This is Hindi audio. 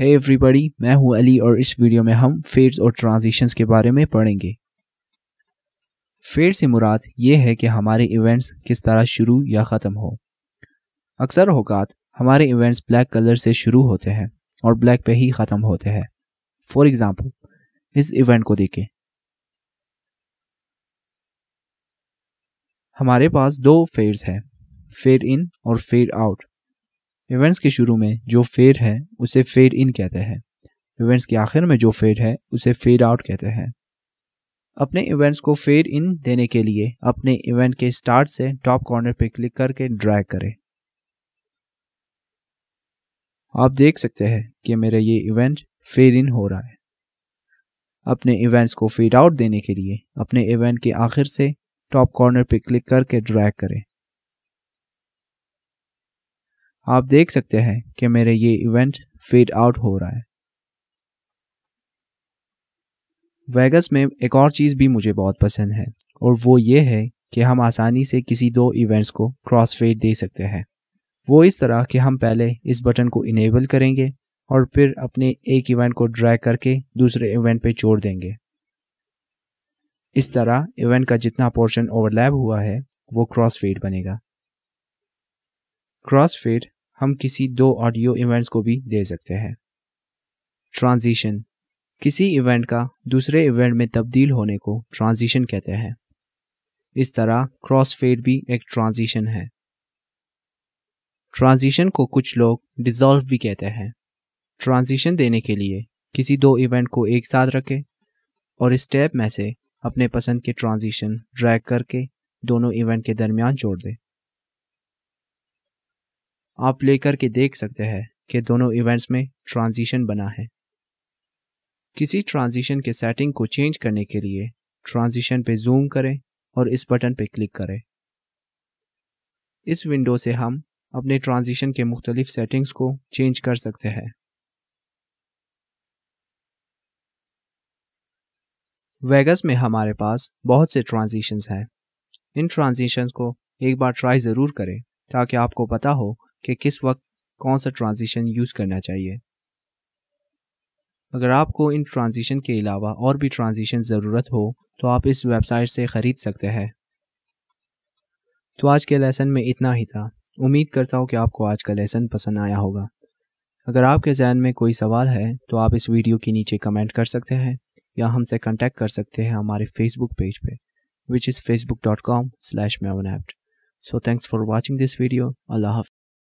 है एवरीबॉडी मैं हूं अली और इस वीडियो में हम फेड्स और ट्रांजिशंस के बारे में पढ़ेंगे फेड से मुराद ये है कि हमारे इवेंट्स किस तरह शुरू या ख़त्म हो अक्सर औकात हमारे इवेंट्स ब्लैक कलर से शुरू होते हैं और ब्लैक पे ही ख़त्म होते हैं फॉर एग्ज़ाम्पल इस इवेंट को देखें हमारे पास दो फेड्स हैं फेड इन और फेड आउट इवेंट्स के शुरू में जो फेड है उसे फेड इन कहते हैं इवेंट्स के आखिर में जो फेड है उसे फेड आउट कहते हैं अपने इवेंट्स को फेड इन देने के लिए अपने इवेंट के स्टार्ट से टॉप कॉर्नर पर क्लिक करके ड्रैग करें आप देख सकते हैं कि मेरा ये इवेंट फेड इन हो रहा है अपने इवेंट्स को फेड आउट देने के लिए अपने इवेंट के आखिर से टॉप कॉर्नर पर क्लिक करके ड्रैग करें आप देख सकते हैं कि मेरे ये इवेंट फेड आउट हो रहा है वेगस में एक और चीज़ भी मुझे बहुत पसंद है और वो ये है कि हम आसानी से किसी दो इवेंट्स को क्रॉस फेड दे सकते हैं वो इस तरह कि हम पहले इस बटन को इनेबल करेंगे और फिर अपने एक इवेंट को ड्रैग करके दूसरे इवेंट पे छोड़ देंगे इस तरह इवेंट का जितना पोर्शन ओवरलैप हुआ है वो क्रॉस फेड बनेगा क्रॉस फेड हम किसी दो ऑडियो इवेंट्स को भी दे सकते हैं ट्रांजिशन किसी इवेंट का दूसरे इवेंट में तब्दील होने को ट्रांजिशन कहते हैं इस तरह क्रॉस फेड भी एक ट्रांजिशन है ट्रांजिशन को कुछ लोग डिजॉल्व भी कहते हैं ट्रांजिशन देने के लिए किसी दो इवेंट को एक साथ रखें और इस स्टेप में से अपने पसंद के ट्रांजिशन ड्रैग करके दोनों इवेंट के दरमियान जोड़ दें आप लेकर के देख सकते हैं कि दोनों इवेंट्स में ट्रांजिशन बना है किसी ट्रांजिशन के सेटिंग को चेंज करने के लिए ट्रांजिशन पे जूम करें और इस बटन पे क्लिक करें इस विंडो से हम अपने ट्रांजिशन के मुख्तलिफ सेटिंग्स को चेंज कर सकते हैं वेगस में हमारे पास बहुत से ट्रांजिशंस हैं इन ट्रांजिशंस को एक बार ट्राई ज़रूर करें ताकि आपको पता हो कि किस वक्त कौन सा ट्रांजिशन यूज़ करना चाहिए अगर आपको इन ट्रांजिशन के अलावा और भी ट्रांजिशन ज़रूरत हो तो आप इस वेबसाइट से ख़रीद सकते हैं तो आज के लेसन में इतना ही था उम्मीद करता हूँ कि आपको आज का लेसन पसंद आया होगा अगर आपके जहन में कोई सवाल है तो आप इस वीडियो के नीचे कमेंट कर सकते हैं या हमसे कांटेक्ट कर सकते हैं हमारे फेसबुक पेज पे which is facebook.com slash mavenappt. So thanks for watching this video Allah